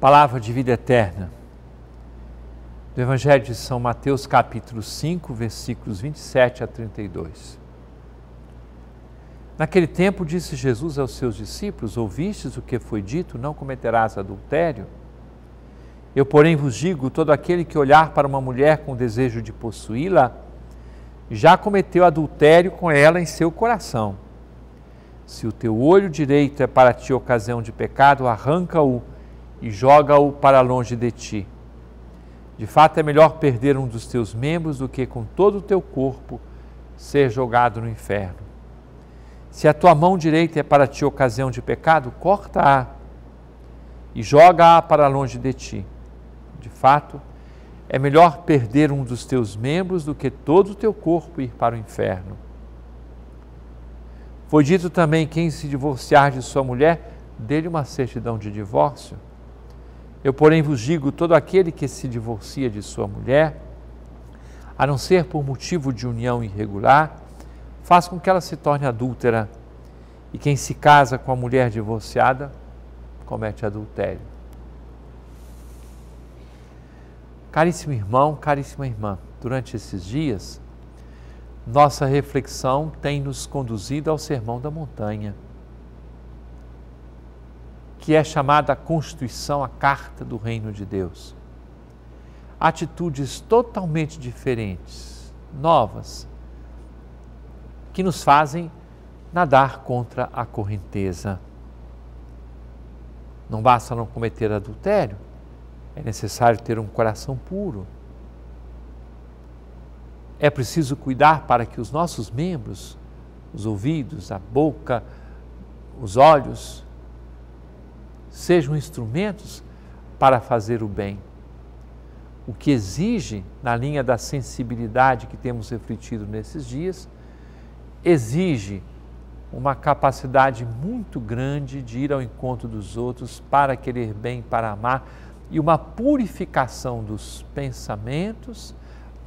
Palavra de vida eterna. Do Evangelho de São Mateus, capítulo 5, versículos 27 a 32. Naquele tempo disse Jesus aos seus discípulos: Ouvistes o que foi dito, não cometerás adultério? Eu, porém, vos digo: todo aquele que olhar para uma mulher com desejo de possuí-la, já cometeu adultério com ela em seu coração. Se o teu olho direito é para ti ocasião de pecado, arranca-o e joga-o para longe de ti. De fato, é melhor perder um dos teus membros do que com todo o teu corpo ser jogado no inferno. Se a tua mão direita é para ti ocasião de pecado, corta-a e joga-a para longe de ti. De fato, é melhor perder um dos teus membros do que todo o teu corpo ir para o inferno. Foi dito também: quem se divorciar de sua mulher, dê-lhe uma certidão de divórcio. Eu, porém, vos digo: todo aquele que se divorcia de sua mulher, a não ser por motivo de união irregular, faz com que ela se torne adúltera. E quem se casa com a mulher divorciada comete adultério. Caríssimo irmão, caríssima irmã, durante esses dias, nossa reflexão tem nos conduzido ao Sermão da Montanha que é chamada a Constituição, a Carta do Reino de Deus. Atitudes totalmente diferentes, novas, que nos fazem nadar contra a correnteza. Não basta não cometer adultério, é necessário ter um coração puro. É preciso cuidar para que os nossos membros, os ouvidos, a boca, os olhos, sejam instrumentos para fazer o bem. O que exige, na linha da sensibilidade que temos refletido nesses dias, exige uma capacidade muito grande de ir ao encontro dos outros para querer bem, para amar, e uma purificação dos pensamentos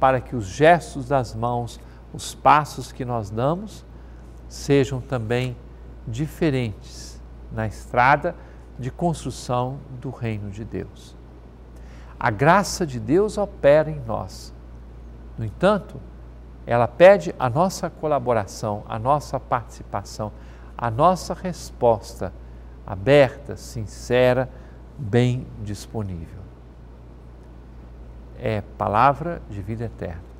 para que os gestos das mãos, os passos que nós damos, sejam também diferentes na estrada de construção do reino de Deus. A graça de Deus opera em nós. No entanto, ela pede a nossa colaboração, a nossa participação, a nossa resposta aberta, sincera, bem disponível. É palavra de vida eterna.